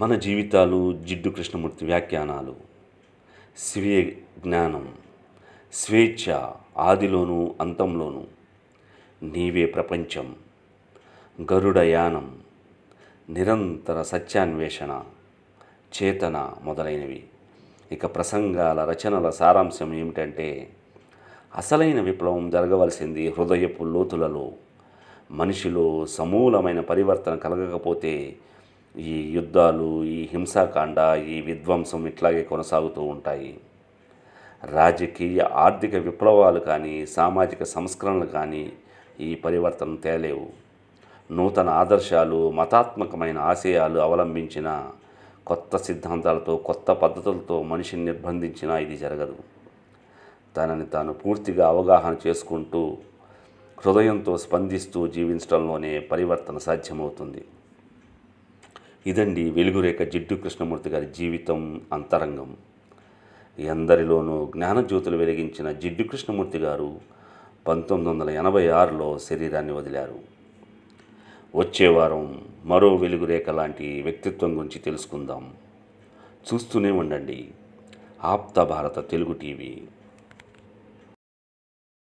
మన జీవితాలు జిడ్డు కృష్ణమూర్తి వ్యాఖ్యానాలు స్వీయ జ్ఞానం స్వేచ్ఛ ఆదిలోనూ అంతంలోనూ నీవే ప్రపంచం గరుడయానం నిరంతర సత్యాన్వేషణ చేతన మొదలైనవి ఇక ప్రసంగాల రచనల సారాంశం ఏమిటంటే అసలైన విప్లవం జరగవలసింది హృదయపు లోతులలో మనిషిలో సమూలమైన పరివర్తన కలగకపోతే ఈ యుద్ధాలు ఈ హింసాకాండ ఈ విధ్వంసం ఇట్లాగే కొనసాగుతూ ఉంటాయి రాజకీయ ఆర్థిక విప్లవాలు కానీ సామాజిక సంస్కరణలు కానీ ఈ పరివర్తన తేలేవు నూతన ఆదర్శాలు మతాత్మకమైన ఆశయాలు అవలంబించిన కొత్త సిద్ధాంతాలతో కొత్త పద్ధతులతో మనిషిని నిర్బంధించినా ఇది జరగదు తనని తాను పూర్తిగా అవగాహన చేసుకుంటూ హృదయంతో స్పందిస్తూ జీవించడంలోనే పరివర్తన సాధ్యమవుతుంది ఇదండి వెలుగురేఖ జిడ్డు కృష్ణమూర్తి గారి జీవితం అంతరంగం ఎందరిలోనూ జ్ఞానజ్యోతులు వెలిగించిన జిడ్డు కృష్ణమూర్తి గారు పంతొమ్మిది వందల ఎనభై ఆరులో శరీరాన్ని వదిలారు వచ్చే వారం మరో వెలుగురేఖ లాంటి వ్యక్తిత్వం గురించి తెలుసుకుందాం చూస్తూనే ఉండండి ఆప్త భారత తెలుగు టీవీ